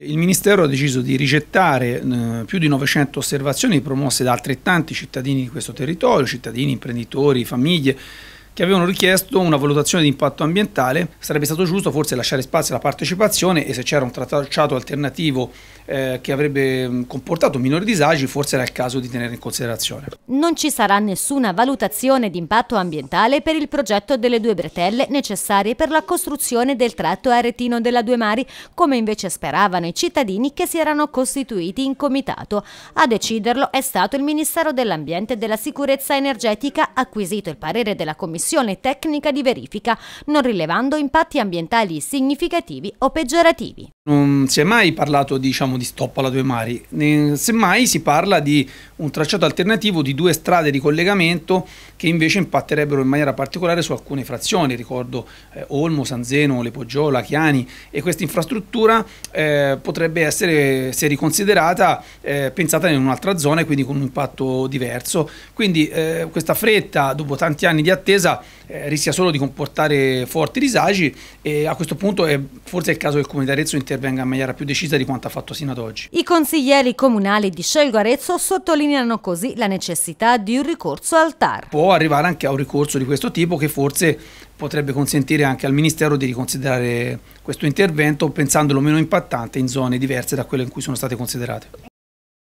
Il Ministero ha deciso di rigettare eh, più di 900 osservazioni promosse da altrettanti cittadini di questo territorio, cittadini, imprenditori, famiglie, che avevano richiesto una valutazione di impatto ambientale. Sarebbe stato giusto forse lasciare spazio alla partecipazione e se c'era un tracciato alternativo eh, che avrebbe mm, comportato minori disagi, forse era il caso di tenere in considerazione. Non ci sarà nessuna valutazione di impatto ambientale per il progetto delle due bretelle necessarie per la costruzione del tratto aretino della Due Mari, come invece speravano i cittadini che si erano costituiti in comitato. A deciderlo è stato il Ministero dell'Ambiente e della Sicurezza Energetica, acquisito il parere della Commissione commissione tecnica di verifica, non rilevando impatti ambientali significativi o peggiorativi. Non si è mai parlato diciamo, di stop alla due mari, semmai si parla di un tracciato alternativo di due strade di collegamento che invece impatterebbero in maniera particolare su alcune frazioni, ricordo eh, Olmo, San Zeno, Le Poggiola, Chiani e questa infrastruttura eh, potrebbe essere, se riconsiderata, eh, pensata in un'altra zona e quindi con un impatto diverso. Quindi eh, questa fretta, dopo tanti anni di attesa, eh, rischia solo di comportare forti disagi e a questo punto è forse il caso che il Comune di Arezzo intervenga in maniera più decisa di quanto ha fatto sino ad oggi. I consiglieri comunali di Scelgo Arezzo sottolineano così la necessità di un ricorso al TAR. Può arrivare anche a un ricorso di questo tipo che forse potrebbe consentire anche al Ministero di riconsiderare questo intervento pensandolo meno impattante in zone diverse da quelle in cui sono state considerate.